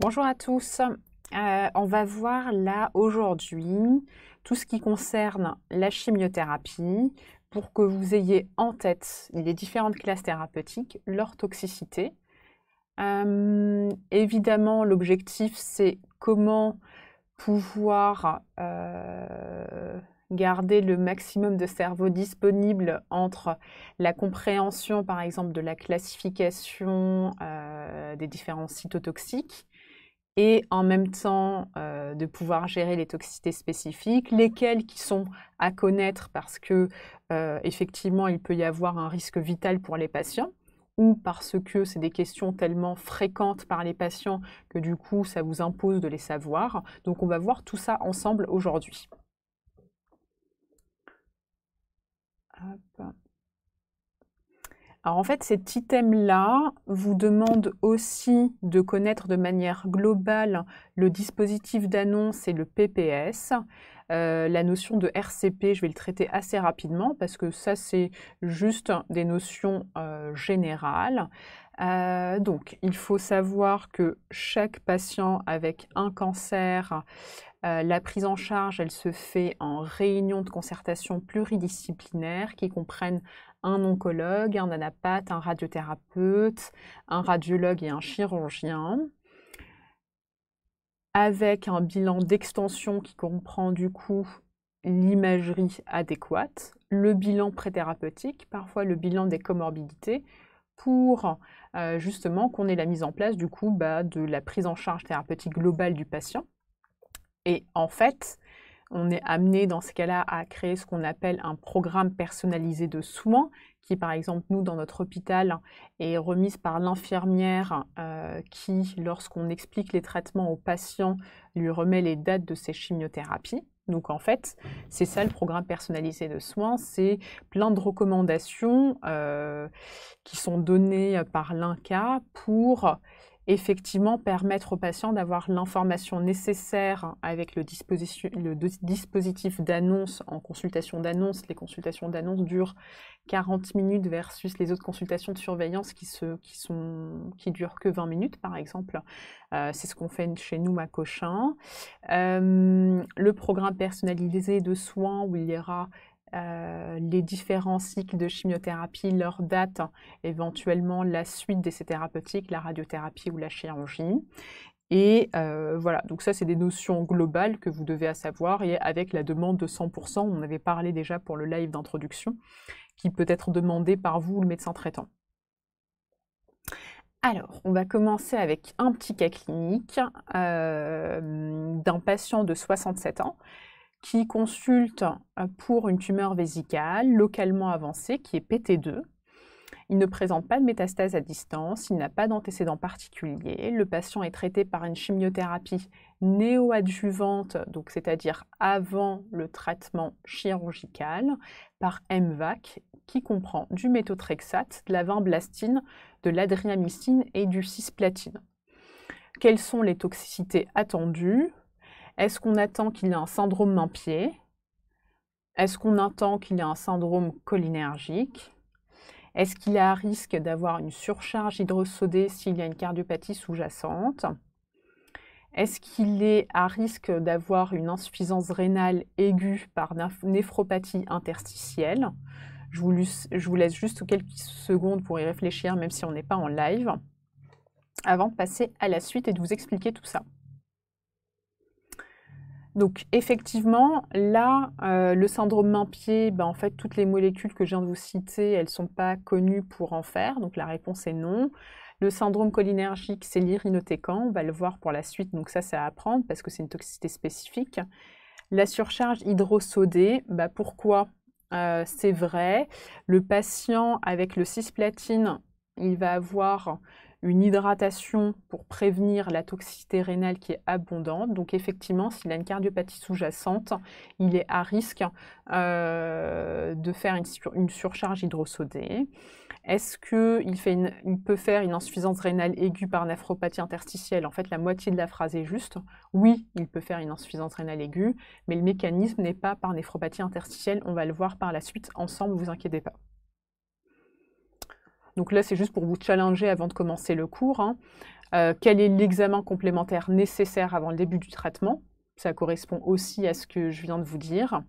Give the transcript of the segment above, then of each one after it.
Bonjour à tous. Euh, on va voir là aujourd'hui tout ce qui concerne la chimiothérapie pour que vous ayez en tête les différentes classes thérapeutiques, leur toxicité. Euh, évidemment, l'objectif, c'est comment pouvoir euh, garder le maximum de cerveau disponible entre la compréhension, par exemple, de la classification des différents cytotoxiques, et en même temps euh, de pouvoir gérer les toxicités spécifiques, lesquelles qui sont à connaître parce que euh, effectivement il peut y avoir un risque vital pour les patients ou parce que c'est des questions tellement fréquentes par les patients que du coup ça vous impose de les savoir. Donc on va voir tout ça ensemble aujourd'hui. Alors en fait, cet item-là vous demande aussi de connaître de manière globale le dispositif d'annonce et le PPS. Euh, la notion de RCP, je vais le traiter assez rapidement parce que ça, c'est juste des notions euh, générales. Euh, donc, il faut savoir que chaque patient avec un cancer, la prise en charge, elle se fait en réunion de concertation pluridisciplinaire qui comprennent un oncologue, un anapathe, un radiothérapeute, un radiologue et un chirurgien, avec un bilan d'extension qui comprend du coup l'imagerie adéquate, le bilan préthérapeutique, parfois le bilan des comorbidités, pour euh, justement qu'on ait la mise en place du coup bah, de la prise en charge thérapeutique globale du patient. Et en fait, on est amené dans ce cas-là à créer ce qu'on appelle un programme personnalisé de soins, qui par exemple nous dans notre hôpital est remis par l'infirmière euh, qui, lorsqu'on explique les traitements aux patients lui remet les dates de ses chimiothérapies. Donc en fait, c'est ça le programme personnalisé de soins, c'est plein de recommandations euh, qui sont données par l'INCA pour effectivement permettre aux patients d'avoir l'information nécessaire avec le, dispositif, le dispositif d'annonce en consultation d'annonce. Les consultations d'annonce durent 40 minutes versus les autres consultations de surveillance qui, se, qui, sont, qui durent que 20 minutes, par exemple. Euh, c'est ce qu'on fait chez nous à Cochin. Euh, le programme personnalisé de soins où il y aura euh, les différents cycles de chimiothérapie, leur date, éventuellement la suite des thérapeutiques, la radiothérapie ou la chirurgie. Et euh, voilà, donc ça, c'est des notions globales que vous devez à savoir. Et avec la demande de 100%, on avait parlé déjà pour le live d'introduction, qui peut être demandée par vous, le médecin traitant. Alors, on va commencer avec un petit cas clinique euh, d'un patient de 67 ans qui consulte euh, pour une tumeur vésicale localement avancée qui est PT2. Il ne présente pas de métastase à distance, il n'a pas d'antécédent particulier. Le patient est traité par une chimiothérapie néoadjuvante, donc c'est-à-dire avant le traitement chirurgical, par MVAC qui comprend du méthotrexate, de la vinblastine, de l'adriamycine et du cisplatine. Quelles sont les toxicités attendues est-ce qu'on attend qu'il ait un syndrome main-pied Est-ce qu'on attend qu'il ait un syndrome cholinergique Est-ce qu'il est à risque d'avoir une surcharge hydrosodée s'il y a une cardiopathie sous-jacente Est-ce qu'il est à risque d'avoir une insuffisance rénale aiguë par néphropathie interstitielle je vous laisse juste quelques secondes pour y réfléchir, même si on n'est pas en live, avant de passer à la suite et de vous expliquer tout ça. Donc effectivement, là, euh, le syndrome main-pied, ben, en fait, toutes les molécules que je viens de vous citer, elles ne sont pas connues pour en faire, donc la réponse est non. Le syndrome cholinergique, c'est l'irinotécan, on va le voir pour la suite, donc ça, c'est à apprendre parce que c'est une toxicité spécifique. La surcharge hydrosodée, ben, pourquoi euh, C'est vrai, le patient avec le cisplatine, il va avoir une hydratation pour prévenir la toxicité rénale qui est abondante. Donc effectivement, s'il a une cardiopathie sous-jacente, il est à risque euh, de faire une, surcharge hydrosodée. Est-ce qu'il peut faire une insuffisance rénale aiguë par néphropathie interstitielle En fait, la moitié de la phrase est juste. Oui, il peut faire une insuffisance rénale aiguë, mais le mécanisme n'est pas par néphropathie interstitielle. On va le voir par la suite ensemble, vous inquiétez pas. Donc là, c'est juste pour vous challenger avant de commencer le cours. Hein. Euh, quel est l'examen complémentaire nécessaire avant le début du traitement Ça correspond aussi à ce que je viens de vous dire.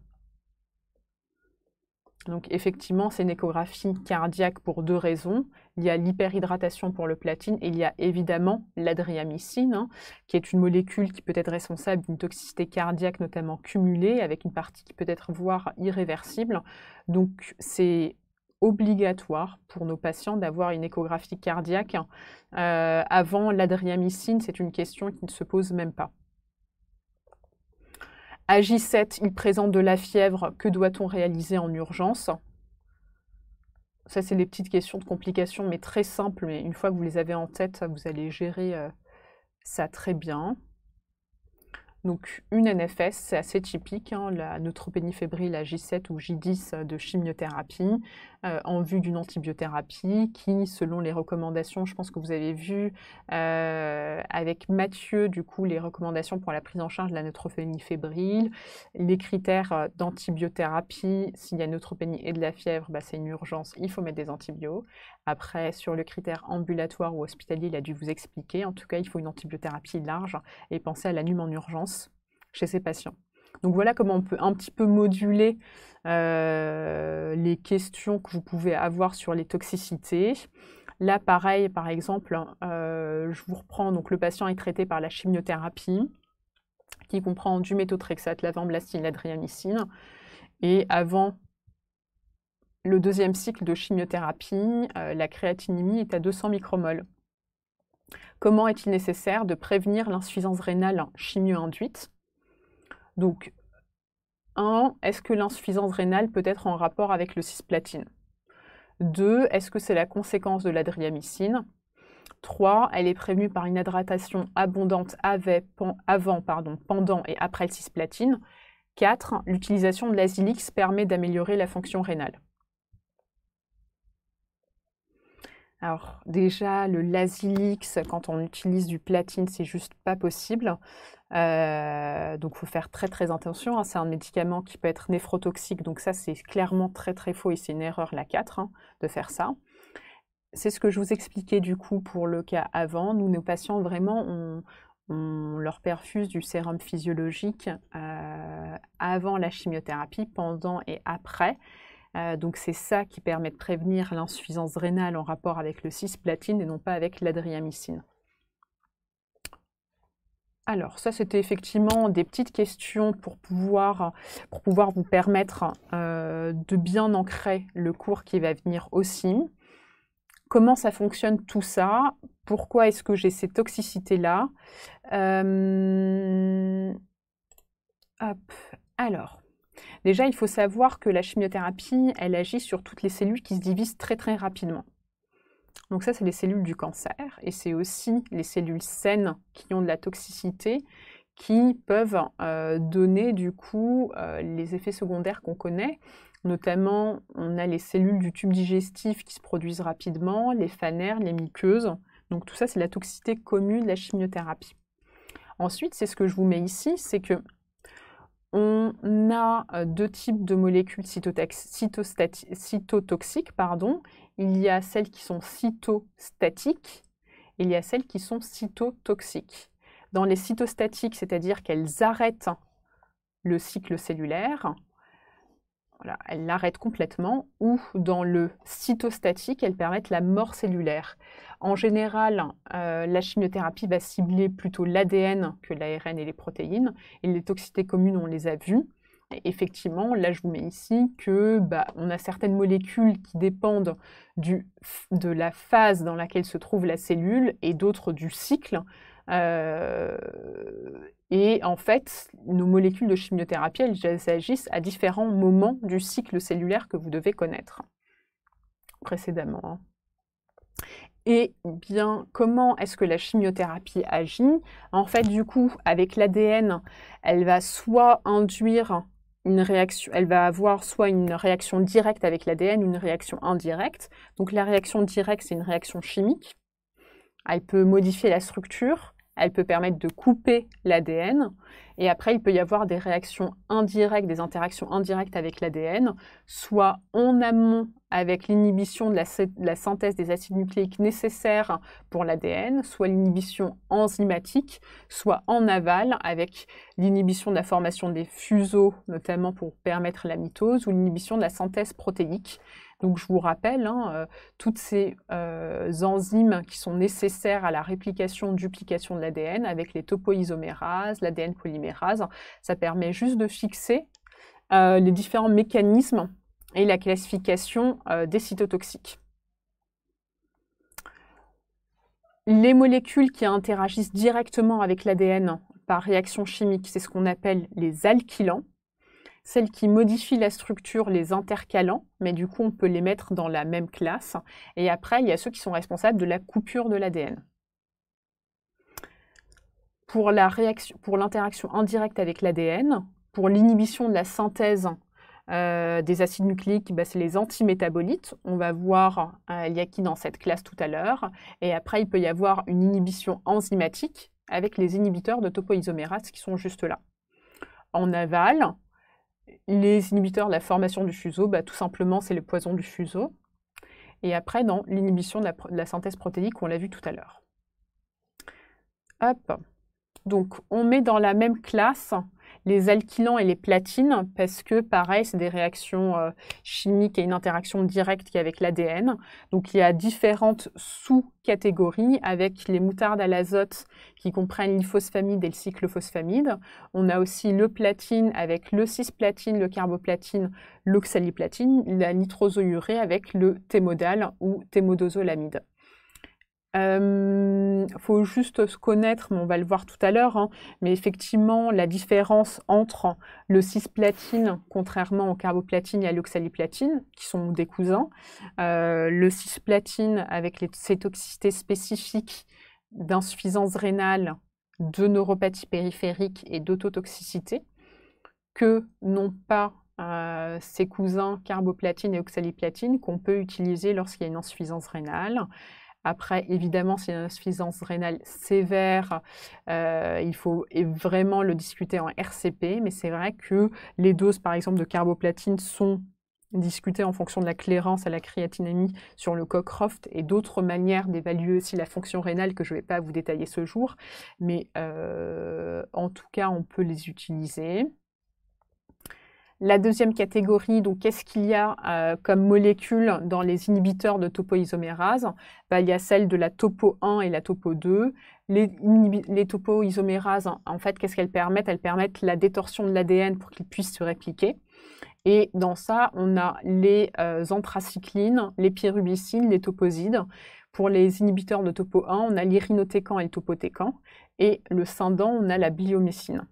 Donc effectivement, c'est une échographie cardiaque pour deux raisons. Il y a l'hyperhydratation pour le platine et il y a évidemment l'adriamycine, hein, qui est une molécule qui peut être responsable d'une toxicité cardiaque notamment cumulée, avec une partie qui peut être voire irréversible. Donc c'est obligatoire pour nos patients d'avoir une échographie cardiaque. Euh, avant l'adriamycine, c'est une question qui ne se pose même pas. À 7 il présente de la fièvre. Que doit-on réaliser en urgence Ça, c'est les petites questions de complications, mais très simples. Mais une fois que vous les avez en tête, vous allez gérer euh, ça très bien. Donc une NFS, c'est assez typique, hein, la neutropénie fébrile à J7 ou J10 de chimiothérapie euh, en vue d'une antibiothérapie qui, selon les recommandations, je pense que vous avez vu euh, avec Mathieu, du coup, les recommandations pour la prise en charge de la neutropénie fébrile, les critères euh, d'antibiothérapie, s'il y a neutropénie et de la fièvre, bah, c'est une urgence, il faut mettre des antibiotiques. Après, sur le critère ambulatoire ou hospitalier, il a dû vous expliquer. En tout cas, il faut une antibiothérapie large et penser à l'anime en urgence chez ces patients. Donc voilà comment on peut un petit peu moduler euh, les questions que vous pouvez avoir sur les toxicités. Là, pareil, par exemple, euh, je vous reprends, donc le patient est traité par la chimiothérapie qui comprend du méthotrexate, la l'adriamycine. Et avant le deuxième cycle de chimiothérapie, euh, la créatinémie est à 200 micromoles. Comment est-il nécessaire de prévenir l'insuffisance rénale chimio-induite Donc, 1. Est-ce que l'insuffisance rénale peut être en rapport avec le cisplatine 2. Est-ce que c'est la conséquence de l'adriamycine 3. Elle est prévenue par une hydratation abondante avant, pardon, pendant et après le cisplatine. 4. L'utilisation de l'azilix permet d'améliorer la fonction rénale. Alors déjà, le Lasilix, quand on utilise du platine, c'est juste pas possible. Euh, donc il faut faire très très attention. Hein. C'est un médicament qui peut être néphrotoxique, donc ça c'est clairement très très faux et c'est une erreur la 4 hein, de faire ça. C'est ce que je vous expliquais du coup pour le cas avant. Nous, nos patients, vraiment, on, leur perfuse du sérum physiologique euh, avant la chimiothérapie, pendant et après. Euh, donc c'est ça qui permet de prévenir l'insuffisance rénale en rapport avec le cisplatine et non pas avec l'adriamycine. Alors ça c'était effectivement des petites questions pour pouvoir, pour pouvoir vous permettre euh, de bien ancrer le cours qui va venir aussi. Comment ça fonctionne tout ça Pourquoi est-ce que j'ai ces toxicités-là euh... Alors, Déjà, il faut savoir que la chimiothérapie, elle agit sur toutes les cellules qui se divisent très très rapidement. Donc ça, c'est les cellules du cancer et c'est aussi les cellules saines qui ont de la toxicité qui peuvent euh, donner du coup euh, les effets secondaires qu'on connaît. Notamment, on a les cellules du tube digestif qui se produisent rapidement, les fanères, les muqueuses. Donc tout ça, c'est la toxicité commune de la chimiothérapie. Ensuite, c'est ce que je vous mets ici, c'est que on a euh, deux types de molécules cytotoxiques. Pardon. Il y a celles qui sont cytostatiques et il y a celles qui sont cytotoxiques. Dans les cytostatiques, c'est-à-dire qu'elles arrêtent le cycle cellulaire, elle l'arrête complètement ou dans le cytostatique, elle permet la mort cellulaire. En général, euh, la chimiothérapie va cibler plutôt l'ADN que l'ARN et les protéines. Et les toxicités communes, on les a vues. effectivement, là je vous mets ici que bah, on a certaines molécules qui dépendent de la phase dans laquelle se trouve la cellule et d'autres du cycle. Euh, et en fait, nos molécules de chimiothérapie, elles agissent à différents moments du cycle cellulaire que vous devez connaître précédemment. Hein. Et bien, comment est-ce que la chimiothérapie agit En fait, du coup, avec l'ADN, elle va soit induire une réaction, elle va avoir soit une réaction directe avec l'ADN, une réaction indirecte. Donc la réaction directe, c'est une réaction chimique. Elle peut modifier la structure, elle peut permettre de couper l'ADN. Et après, il peut y avoir des réactions indirectes, des interactions indirectes avec l'ADN, soit en amont avec l'inhibition de, la, synthèse des acides nucléiques nécessaires pour l'ADN, soit l'inhibition enzymatique, soit en aval avec l'inhibition de la formation des fuseaux, notamment pour permettre la mitose, ou l'inhibition de la synthèse protéique. Donc je vous rappelle, hein, euh, toutes ces euh, enzymes qui sont nécessaires à la réplication, duplication de l'ADN avec les topoisomérases, l'ADN polymérase, ça permet juste de fixer euh, les différents mécanismes et la classification des cytotoxiques. les molécules qui interagissent directement avec l'ADN par réaction chimique, c'est ce qu'on appelle les alkylants celles qui modifient la structure, les intercalants, mais du coup on peut les mettre dans la même classe. Et après, il y a ceux qui sont responsables de la coupure de l'ADN. Pour l'interaction indirecte avec l'ADN, pour l'inhibition de la synthèse euh, des acides nucléiques, bah, c'est les antimétabolites. On va voir euh, il y a qui dans cette classe tout à l'heure. Et après, il peut y avoir une inhibition enzymatique avec les inhibiteurs de topoisomérase qui sont juste là. En aval, les inhibiteurs de la formation du fuseau, bah, tout simplement, c'est le poison du fuseau. Et après, dans l'inhibition de, la synthèse protéique, on l'a vu tout à l'heure. Hop. Donc, on met dans la même classe les alkylants et les platines, parce que pareil, c'est des réactions euh, chimiques et une interaction directe avec l'ADN. Donc il y a différentes sous-catégories avec les moutardes à l'azote qui comprennent l'iphosphamide et le cyclophosphamide. On a aussi le platine avec le cisplatine, le carboplatine, l'oxaliplatine, la nitrosourée avec le thémodal ou thémodosolamide. Il euh, faut juste se connaître, mais on va le voir tout à l'heure. Hein. mais effectivement, la différence entre le cisplatine, contrairement au carboplatine et à l'oxaliplatine, qui sont des cousins, euh, le cisplatine avec ses toxicités spécifiques d'insuffisance rénale, de neuropathie périphérique et d'autotoxicité, que n'ont pas euh, ses cousins carboplatine et oxaliplatine qu'on peut utiliser lorsqu'il y a une insuffisance rénale. Après, évidemment, a une insuffisance rénale sévère. Euh, il faut vraiment le discuter en RCP, mais c'est vrai que les doses, par exemple, de carboplatine sont discutées en fonction de la clairance à la créatinémie sur le Cockcroft et d'autres manières d'évaluer aussi la fonction rénale que je ne vais pas vous détailler ce jour. Mais euh, en tout cas, on peut les utiliser. La deuxième catégorie, donc qu'est-ce qu'il y a euh, comme molécules dans les inhibiteurs de topoisomérase bah, Il y a celle de la topo 1 et la topo 2. Les, les topoisomérases, en, fait, qu'est-ce qu'elles permettent Elles permettent la détorsion de l'ADN pour qu'il puisse se répliquer. Et dans ça, on a les euh, anthracyclines, les pyrubicines, les toposides. Pour les inhibiteurs de topo 1, on a l'irinotécan et le topotécan. Et le scindant, on a la biomécine.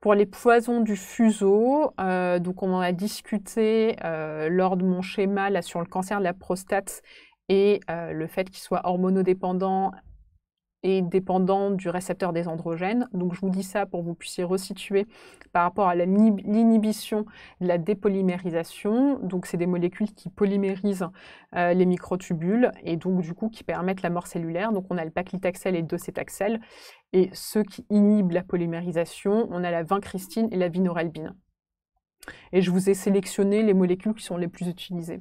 Pour les poisons du fuseau, euh, donc on en a discuté euh, lors de mon schéma là, sur le cancer de la prostate et euh, le fait qu'il soit hormonodépendant et dépendant du récepteur des androgènes. Donc je vous dis ça pour que vous puissiez resituer par rapport à l'inhibition de la dépolymérisation. Donc c'est des molécules qui polymérisent euh, les microtubules et donc du coup qui permettent la mort cellulaire. Donc on a le paclitaxel et le docetaxel. Et ceux qui inhibent la polymérisation, on a la vincristine et la vinorelbine. Et je vous ai sélectionné les molécules qui sont les plus utilisées.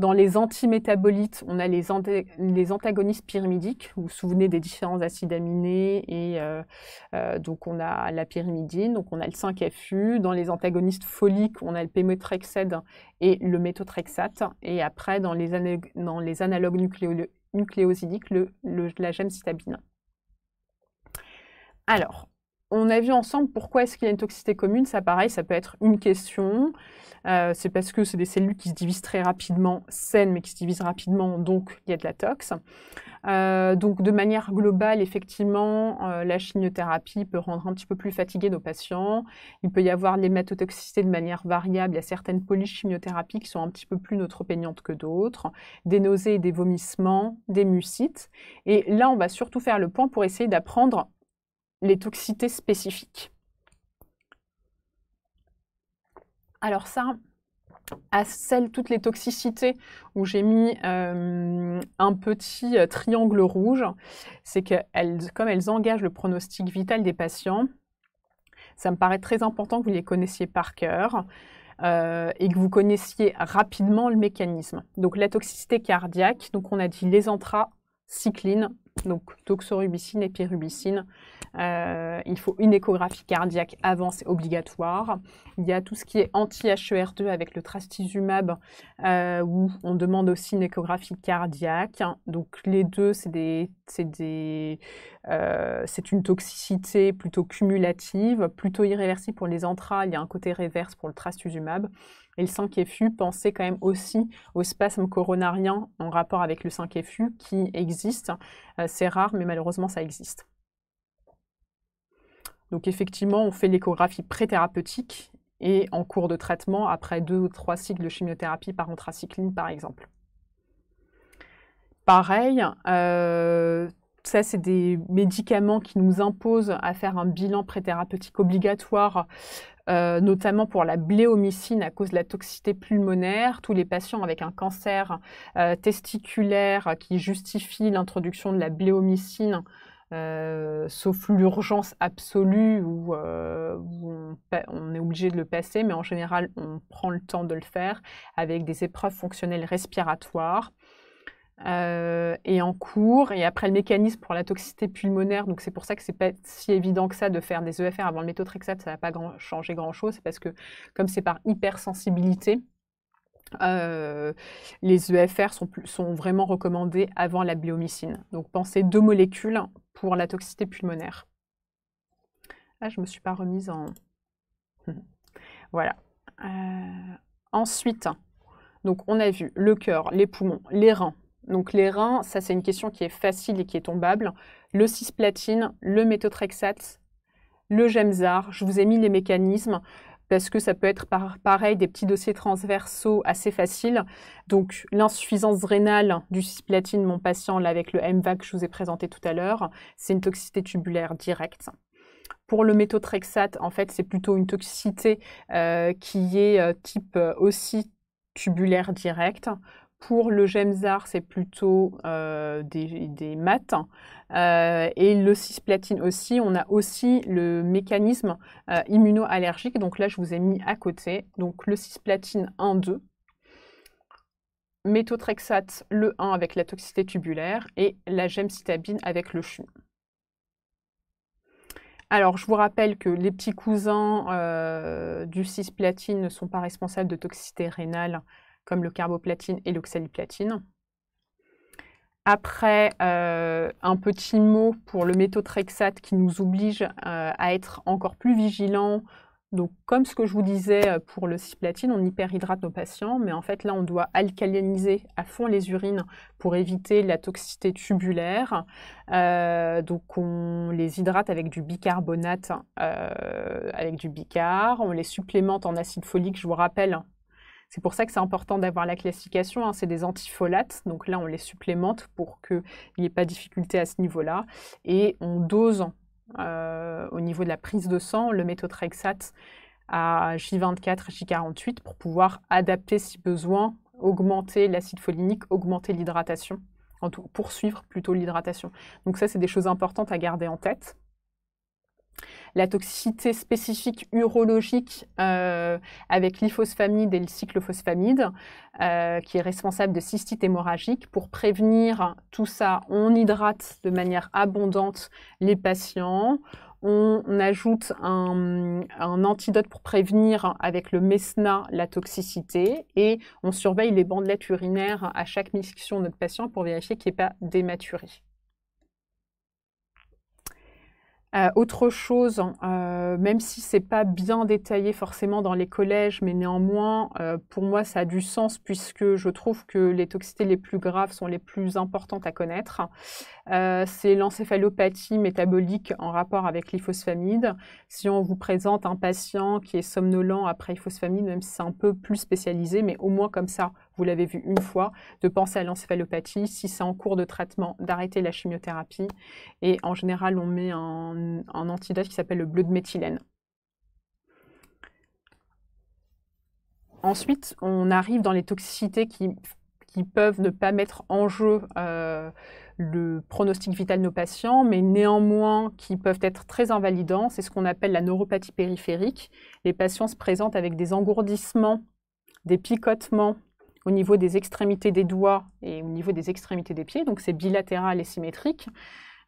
Dans les antimétabolites, on a les, les, antagonistes pyrimidiques. Vous vous souvenez des différents acides aminés et euh, euh, donc on a la pyrimidine, donc on a le 5-FU. Dans les antagonistes foliques, on a le pémotrexède et le méthotrexate. Et après, dans les, analogues nucléosidiques, le, le, la gemcitabine. Alors, on a vu ensemble pourquoi est-ce qu'il y a une toxicité commune. Ça, pareil, ça peut être une question. Euh, c'est parce que c'est des cellules qui se divisent très rapidement, saines, mais qui se divisent rapidement, donc il y a de la tox. Euh, donc, de manière globale, effectivement, euh, la chimiothérapie peut rendre un petit peu plus fatigué nos patients. Il peut y avoir l'hématotoxicité de manière variable. Il y a certaines polychimiothérapies qui sont un petit peu plus neutropéniantes que d'autres. Des nausées et des vomissements, des mucites. Et là, on va surtout faire le point pour essayer d'apprendre les toxicités spécifiques. Alors ça, à celles, toutes les toxicités où j'ai mis euh, un petit euh, triangle rouge, c'est que comme elles engagent le pronostic vital des patients, ça me paraît très important que vous les connaissiez par cœur euh, et que vous connaissiez rapidement le mécanisme. Donc la toxicité cardiaque, donc on a dit les intras, cycline, donc doxorubicine et pyrubicine. Euh, il faut une échographie cardiaque avant, c'est obligatoire. Il y a tout ce qui est anti-HER2 avec le trastuzumab, euh, où on demande aussi une échographie cardiaque. Donc les deux, c'est euh, une toxicité plutôt cumulative, plutôt irréversible pour les entrailles, Il y a un côté réverse pour le trastuzumab. Et le 5FU, pensez quand même aussi au spasme coronarien en rapport avec le 5FU qui existe. Euh, c'est rare, mais malheureusement, ça existe. Donc effectivement, on fait l'échographie pré-thérapeutique et en cours de traitement après deux ou trois cycles de chimiothérapie par anthracycline, par exemple. Pareil, euh, ça, c'est des médicaments qui nous imposent à faire un bilan préthérapeutique obligatoire euh, notamment pour la bléomycine à cause de la toxicité pulmonaire, tous les patients avec un cancer euh, testiculaire qui justifie l'introduction de la bléomycine, euh, sauf l'urgence absolue où, on, est obligé de le passer, mais en général on prend le temps de le faire avec des épreuves fonctionnelles respiratoires. Euh, et en cours. Et après, le mécanisme pour la toxicité pulmonaire, donc c'est pour ça que c'est pas si évident que ça de faire des EFR avant le méthotrexate, ça va pas grand, changer grand-chose. C'est parce que, comme c'est par hypersensibilité, euh, les EFR sont, sont, vraiment recommandés avant la biomycine. Donc pensez deux molécules pour la toxicité pulmonaire. Ah, je ne me suis pas remise en... voilà. Euh, ensuite, donc on a vu le cœur, les poumons, les reins, donc les reins, ça c'est une question qui est facile et qui est tombable. Le cisplatine, le méthotrexate, le gemzar. je vous ai mis les mécanismes parce que ça peut être pareil des petits dossiers transversaux assez faciles. Donc l'insuffisance rénale du cisplatine, mon patient là avec le MVAC que je vous ai présenté tout à l'heure, c'est une toxicité tubulaire directe. Pour le méthotrexate, en fait, c'est plutôt une toxicité euh, qui est euh, type euh, aussi tubulaire directe. Pour le GEMSAR, c'est plutôt euh, des, des, maths. Euh, et le cisplatine aussi, on a aussi le mécanisme euh, immunoallergique. Donc là, je vous ai mis à côté. Donc le cisplatine 1-2, méthotrexate le 1 avec la toxicité tubulaire et la gemcitabine avec le chum. Alors, je vous rappelle que les petits cousins du cisplatine ne sont pas responsables de toxicité rénale comme le carboplatine et l'oxaliplatine. Après, euh, un petit mot pour le méthotrexate qui nous oblige euh, à être encore plus vigilants. Donc, comme ce que je vous disais euh, pour le cisplatine, on hyperhydrate nos patients, mais en fait, là, on doit alcaliniser à fond les urines pour éviter la toxicité tubulaire. donc, on les hydrate avec du bicarbonate, avec du bicar. On les supplémente en acide folique. Je vous rappelle c'est pour ça que c'est important d'avoir la classification. Hein. C'est des antifolates. Donc là, on les supplémente pour qu'il n'y ait pas de difficulté à ce niveau-là. Et on dose euh, au niveau de la prise de sang le méthotrexate à J24, J48 pour pouvoir adapter si besoin, augmenter l'acide folinique, augmenter l'hydratation, en tout, poursuivre plutôt l'hydratation. Donc ça, c'est des choses importantes à garder en tête la toxicité spécifique urologique euh, avec l'iphosphamide et le cyclophosphamide, euh, qui est responsable de cystite hémorragique. Pour prévenir tout ça, on hydrate de manière abondante les patients. On, ajoute un, antidote pour prévenir avec le MESNA la toxicité et on surveille les bandelettes urinaires à chaque mission de notre patient pour vérifier qu'il n'est pas dématuré autre chose, hein. euh, même si c'est pas bien détaillé forcément dans les collèges, mais néanmoins, euh, pour moi, ça a du sens puisque je trouve que les toxicités les plus graves sont les plus importantes à connaître. Euh, c'est l'encéphalopathie métabolique en rapport avec l'iphosphamide. Si on vous présente un patient qui est somnolent après l'hyphosphamide, même si c'est un peu plus spécialisé, mais au moins comme ça, vous l'avez vu une fois, de penser à l'encéphalopathie. Si c'est en cours de traitement, d'arrêter la chimiothérapie. Et en général, on met un, antidote qui s'appelle le bleu de méthylène. Ensuite, on arrive dans les toxicités qui, peuvent ne pas mettre en jeu euh, le pronostic vital de nos patients, mais néanmoins qui peuvent être très invalidants. C'est ce qu'on appelle la neuropathie périphérique. Les patients se présentent avec des engourdissements, des picotements, au niveau des extrémités des doigts et au niveau des extrémités des pieds, donc c'est bilatéral et symétrique.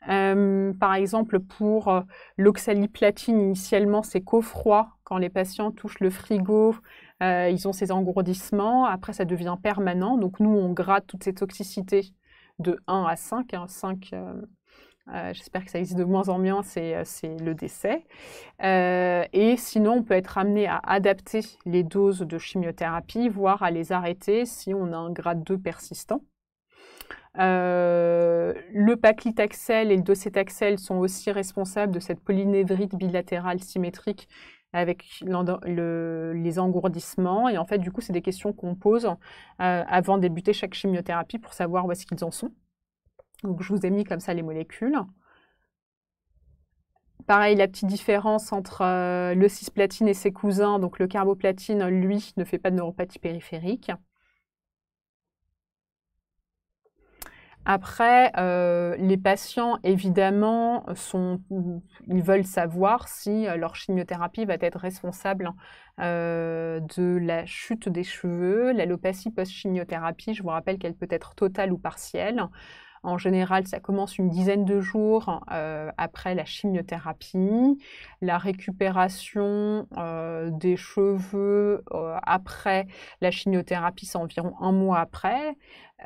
Euh, par exemple, pour euh, l'oxaliplatine, initialement, c'est qu'au froid, quand les patients touchent le frigo, euh, ils ont ces engourdissements. Après, ça devient permanent. Donc, nous, on grade toutes ces toxicités de 1 à 5. 5 hein, euh, j'espère que ça existe de moins en moins, c'est euh, le décès. Euh, et sinon, on peut être amené à adapter les doses de chimiothérapie, voire à les arrêter si on a un grade 2 persistant. le paclitaxel et le docetaxel sont aussi responsables de cette polynévrite bilatérale symétrique avec les engourdissements. Et en fait, du coup, c'est des questions qu'on pose avant de débuter chaque chimiothérapie pour savoir où est-ce qu'ils en sont. Donc, je vous ai mis comme ça les molécules. Pareil, la petite différence entre euh, le cisplatine et ses cousins. Donc, le carboplatine, lui, ne fait pas de neuropathie périphérique. Après, euh, les patients, évidemment, ils veulent savoir si euh, leur chimiothérapie va être responsable hein, de la chute des cheveux, l'allopathie post-chimiothérapie. Je vous rappelle qu'elle peut être totale ou partielle. En général, ça commence une dizaine de jours euh, après la chimiothérapie. La récupération euh, des cheveux euh, après la chimiothérapie, c'est environ un mois après.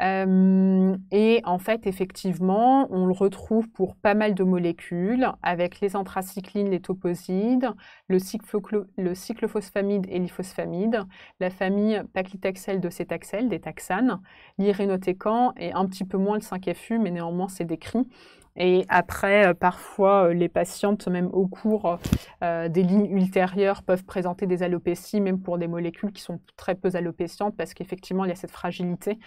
Euh, et en fait, effectivement, on le retrouve pour pas mal de molécules, avec les anthracyclines, les toposides, le, cyclophosphamide et l'iphosphamide, la famille paclitaxel de cétaxel, des taxanes, l'irénothécan et un petit peu moins le 5-FU, mais néanmoins c'est décrit. Et après, euh, parfois, euh, les patientes, même au cours euh, des lignes ultérieures, peuvent présenter des alopécies, même pour des molécules qui sont très peu alopécientes, parce qu'effectivement, il y a cette fragilité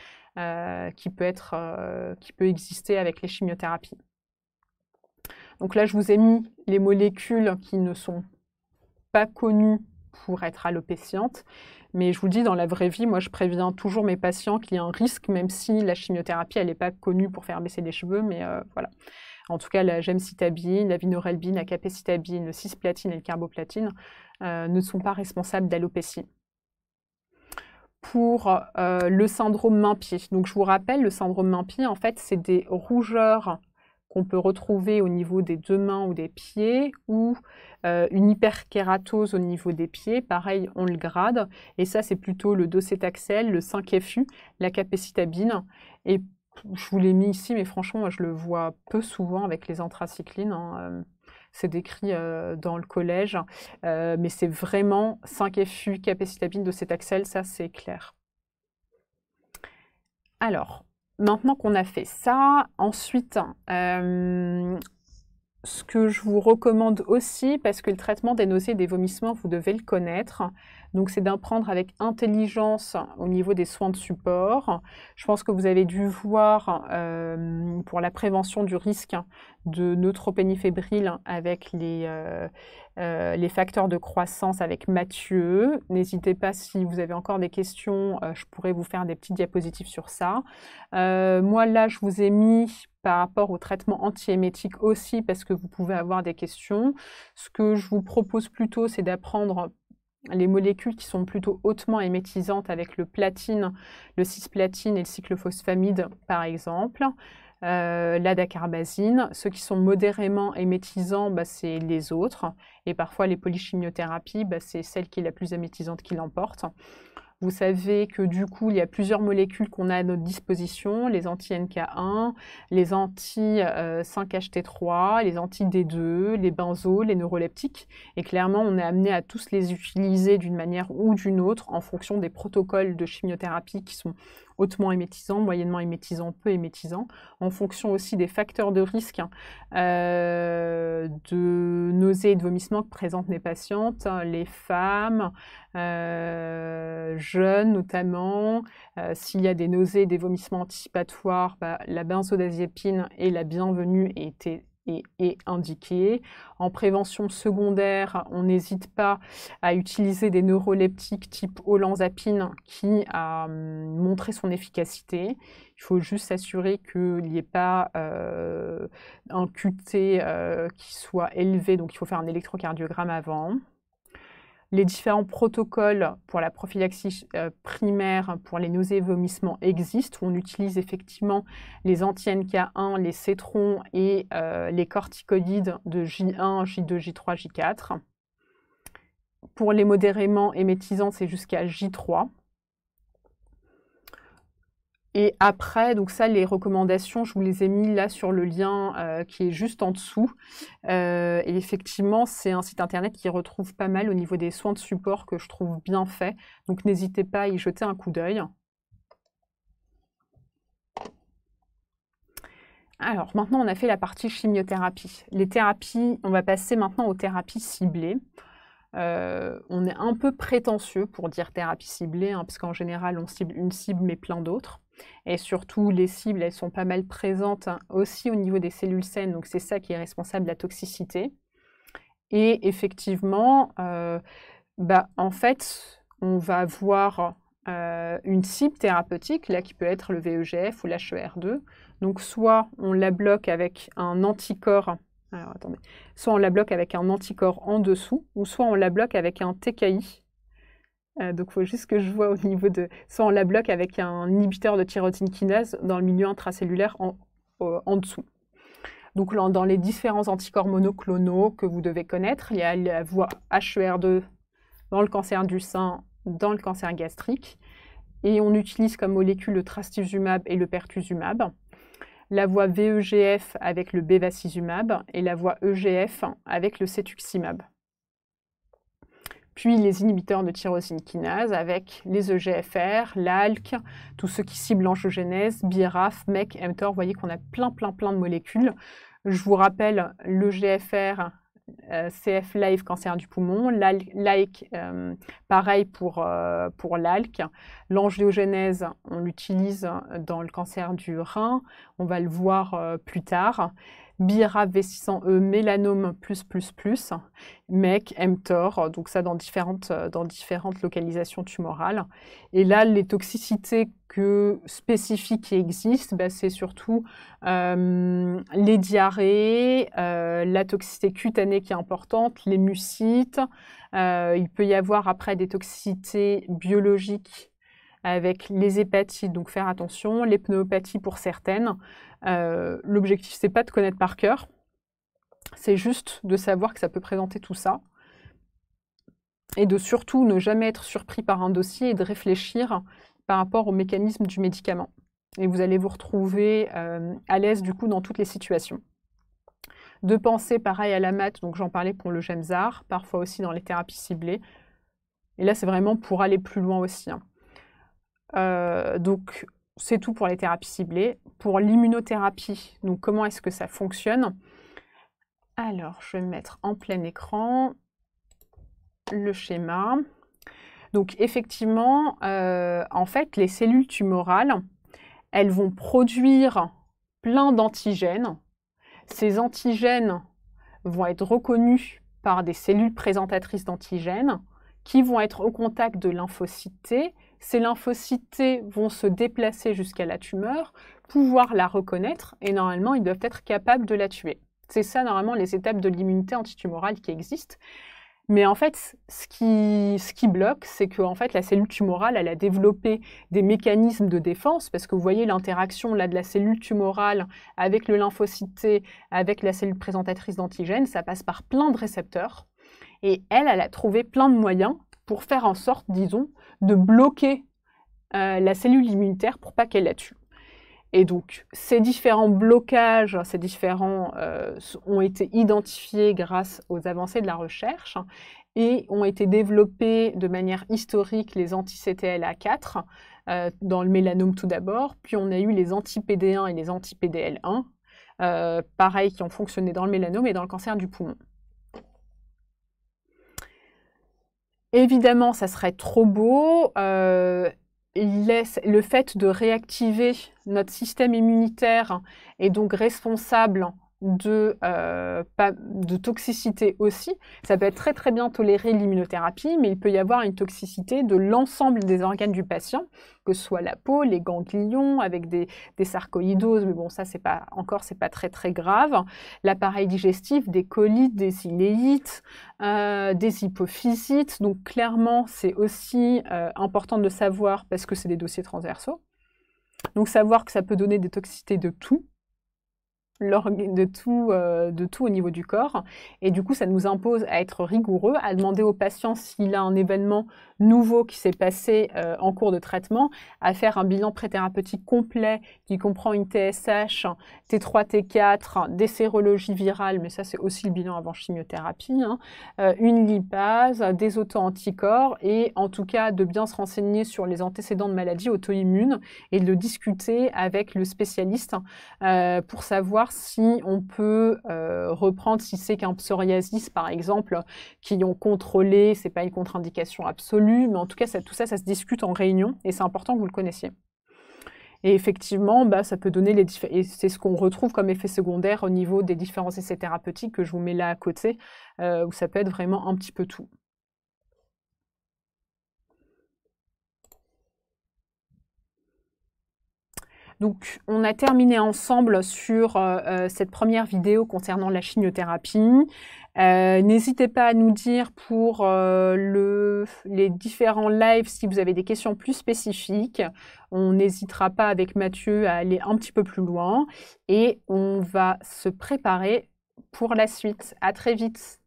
qui, peut être, qui peut exister avec les chimiothérapies. Donc là, je vous ai mis les molécules qui ne sont pas connues pour être alopéciante. Mais je vous dis, dans la vraie vie, moi, je préviens toujours mes patients qu'il y a un risque, même si la chimiothérapie, elle n'est pas connue pour faire baisser les cheveux, mais euh, voilà. En tout cas, la gemcitabine, la vinorelbine, la capécitabine, le cisplatine et le carboplatine euh, ne sont pas responsables d'alopécie. Pour euh, le syndrome mains-pied, donc je vous rappelle, le syndrome mains-pied, en fait, c'est des rougeurs qu'on peut retrouver au niveau des deux mains ou des pieds, ou euh, une hyperkératose au niveau des pieds. Pareil, on le grade. Et ça, c'est plutôt le docétaxel, le 5FU, la capécitabine. Et je vous l'ai mis ici, mais franchement, moi, je le vois peu souvent avec les anthracyclines. Hein, euh, c'est décrit euh, dans le collège. mais c'est vraiment 5FU, capécitabine, axel ça, c'est clair. Alors, Maintenant qu'on a fait ça, ensuite, hein, euh, ce que je vous recommande aussi, parce que le traitement des nausées et des vomissements, vous devez le connaître. Donc, c'est d'en prendre avec intelligence au niveau des soins de support. Je pense que vous avez dû voir euh, pour la prévention du risque de neutropénie fébrile avec les, euh, euh, les facteurs de croissance avec Mathieu. N'hésitez pas si vous avez encore des questions, je pourrais vous faire des petits diapositives sur ça. moi, là, je vous ai mis par rapport au traitement antiémétique aussi, parce que vous pouvez avoir des questions. Ce que je vous propose plutôt, c'est d'apprendre les molécules qui sont plutôt hautement émétisantes avec le platine, le cisplatine et le cyclophosphamide, par exemple. Euh, la dacarbazine. Ceux qui sont modérément émétisants, bah, c'est les autres. Et parfois, les polychimiothérapies, bah, c'est celle qui est la plus émétisante qui l'emporte. Vous savez que du coup, il y a plusieurs molécules qu'on a à notre disposition, les anti-NK1, les anti-5-HT3, euh, les anti-D2, les benzos, les neuroleptiques. Et clairement, on est amené à tous les utiliser d'une manière ou d'une autre en fonction des protocoles de chimiothérapie qui sont hautement hémétisant, moyennement hémétisant, peu hémétisant, en fonction aussi des facteurs de risque hein. euh, de nausées et de vomissements que présentent les patientes, hein, les femmes, euh, jeunes notamment. Euh, s'il y a des nausées et des vomissements anticipatoires, bah, la benzodiazépine est la bienvenue et était et est indiqué. En prévention secondaire, on n'hésite pas à utiliser des neuroleptiques type olanzapine qui a euh, montré son efficacité. Il faut juste s'assurer qu'il n'y ait pas euh, un QT euh, qui soit élevé, donc il faut faire un électrocardiogramme avant les différents protocoles pour la prophylaxie euh, primaire pour les nausées et vomissements existent, on utilise effectivement les anti-NK1, les cétrons et euh, les corticoïdes de J1, J2, J3, J4. Pour les modérément émettisants, c'est jusqu'à J3. Et après, donc ça, les recommandations, je vous les ai mis là sur le lien euh, qui est juste en dessous. Euh, et effectivement, c'est un site internet qui retrouve pas mal au niveau des soins de support que je trouve bien fait. Donc n'hésitez pas à y jeter un coup d'œil. Alors maintenant, on a fait la partie chimiothérapie. Les thérapies, on va passer maintenant aux thérapies ciblées. Euh, on est un peu prétentieux pour dire thérapie ciblée, hein, parce qu'en général, on cible une cible mais plein d'autres. Et surtout, les cibles, elles sont pas mal présentes hein, aussi au niveau des cellules saines, donc c'est ça qui est responsable de la toxicité. Et effectivement, euh, bah, en fait, on va avoir euh, une cible thérapeutique, là qui peut être le VEGF ou l'HER2. Donc soit on la bloque avec un anticorps, attendez, soit on la bloque avec un anticorps en dessous, ou soit on la bloque avec un TKI, euh, donc, il faut juste que je vois au niveau de. Soit on la bloque avec un inhibiteur de tyrotine kinase dans le milieu intracellulaire en, dessous. Donc, dans les différents anticorps monoclonaux que vous devez connaître, il y a la voie HER2 dans le cancer du sein, dans le cancer gastrique. Et on utilise comme molécule le trastuzumab et le pertuzumab. La voie VEGF avec le bevacizumab et la voie EGF avec le cetuximab puis les inhibiteurs de tyrosine kinase avec les EGFR, l'ALK, tous ceux qui ciblent l'angiogénèse, biraf, MEC, mTOR. Vous voyez qu'on a plein, plein, plein de molécules. Je vous rappelle l'EGFR, euh, CF Live cancer du poumon, l'ALK, euh, pareil pour, euh, pour l'ALK. L'angiogénèse, on l'utilise dans le cancer du rein, on va le voir plus tard. BirA V600E, mélanome plus plus plus, MEC, mTOR, donc ça dans différentes, euh, dans différentes localisations tumorales. Et là, les toxicités que spécifiques qui existent, bah, c'est surtout euh, les diarrhées, euh, la toxicité cutanée qui est importante, les mucites. il peut y avoir après des toxicités biologiques avec les hépatites, donc faire attention, les pneumopathies pour certaines. L'objectif, euh, L'objectif, c'est pas de connaître par cœur, c'est juste de savoir que ça peut présenter tout ça. Et de surtout ne jamais être surpris par un dossier et de réfléchir par rapport au mécanisme du médicament. Et vous allez vous retrouver euh, à l'aise du coup dans toutes les situations. De penser pareil à la mat, donc j'en parlais pour le GEMSAR, parfois aussi dans les thérapies ciblées. Et là, c'est vraiment pour aller plus loin aussi. Hein. Euh, donc, c'est tout pour les thérapies ciblées. Pour l'immunothérapie, donc comment est-ce que ça fonctionne Alors, je vais mettre en plein écran le schéma. Donc, effectivement, euh, en fait, les cellules tumorales, elles vont produire plein d'antigènes. Ces antigènes vont être reconnus par des cellules présentatrices d'antigènes qui vont être au contact de lymphocytes ces lymphocytes vont se déplacer jusqu'à la tumeur, pouvoir la reconnaître et normalement ils doivent être capables de la tuer. C'est ça normalement les étapes de l'immunité antitumorale qui existent. Mais en fait, ce qui, ce qui bloque, c'est que fait, la cellule tumorale, a développé des mécanismes de défense, parce que vous voyez l'interaction là de la cellule tumorale avec le lymphocyte avec la cellule présentatrice d'antigènes, ça passe par plein de récepteurs. Et elle, elle a trouvé plein de moyens pour faire en sorte, disons, de bloquer euh, la cellule immunitaire pour pas qu'elle la tue. Et donc, ces différents blocages, ces différents euh, ont été identifiés grâce aux avancées de la recherche et ont été développés de manière historique les anti-CTLA4 euh, dans le mélanome tout d'abord, puis on a eu les anti-PD1 et les anti-PDL1, pareil, qui ont fonctionné dans le mélanome et dans le cancer du poumon. Évidemment, ça serait trop beau. Euh, le fait de réactiver notre système immunitaire est donc responsable euh, de, toxicité aussi. Ça peut être très très bien toléré l'immunothérapie, mais il peut y avoir une toxicité de l'ensemble des organes du patient, que ce soit la peau, les ganglions, avec des, sarcoïdoses, mais bon ça c'est pas encore c'est pas très très grave. L'appareil digestif, des colites, des sileites, euh, des hypophysites. Donc clairement c'est aussi euh, important de savoir parce que c'est des dossiers transversaux. Donc savoir que ça peut donner des toxicités de tout, de tout, euh, de tout au niveau du corps. Et du coup, ça nous impose à être rigoureux, à demander au patient s'il a un événement nouveau qui s'est passé euh, en cours de traitement, à faire un bilan préthérapeutique complet qui comprend une TSH, T3, T4, des sérologies virales, mais ça c'est aussi le bilan avant chimiothérapie, hein, euh, une lipase, des auto-anticorps et en tout cas de bien se renseigner sur les antécédents de maladies auto-immunes et de discuter avec le spécialiste pour savoir si on peut euh, reprendre, si c'est qu'un psoriasis par exemple, qui ont contrôlé, c'est pas une contre-indication absolue, mais en tout cas tout ça, ça se discute en réunion et c'est important que vous le connaissiez. Et effectivement, bah, ça peut donner les et c'est ce qu'on retrouve comme effet secondaire au niveau des différents essais thérapeutiques que je vous mets là à côté, euh, où ça peut être vraiment un petit peu tout. Donc, on a terminé ensemble sur euh, euh, cette première vidéo concernant la chimiothérapie. Euh, n'hésitez pas à nous dire pour les différents lives si vous avez des questions plus spécifiques. On n'hésitera pas avec Mathieu à aller un petit peu plus loin et on va se préparer pour la suite. À très vite.